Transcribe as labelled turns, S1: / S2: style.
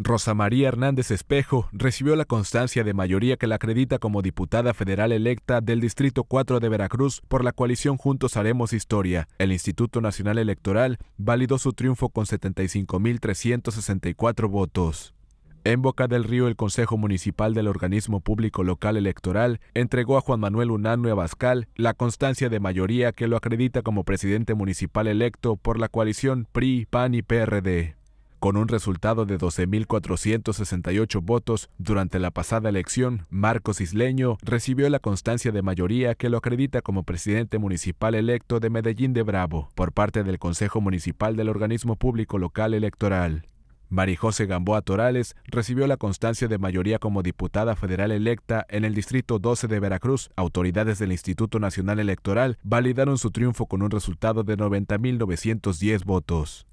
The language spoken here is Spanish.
S1: Rosa María Hernández Espejo recibió la constancia de mayoría que la acredita como diputada federal electa del Distrito 4 de Veracruz por la coalición Juntos Haremos Historia. El Instituto Nacional Electoral validó su triunfo con 75.364 votos. En Boca del Río, el Consejo Municipal del Organismo Público Local Electoral entregó a Juan Manuel Unanue Abascal la constancia de mayoría que lo acredita como presidente municipal electo por la coalición PRI, PAN y PRD con un resultado de 12.468 votos durante la pasada elección, Marcos Isleño recibió la constancia de mayoría que lo acredita como presidente municipal electo de Medellín de Bravo por parte del Consejo Municipal del Organismo Público Local Electoral. Marijose Gamboa Torales recibió la constancia de mayoría como diputada federal electa en el Distrito 12 de Veracruz. Autoridades del Instituto Nacional Electoral validaron su triunfo con un resultado de 90.910 votos.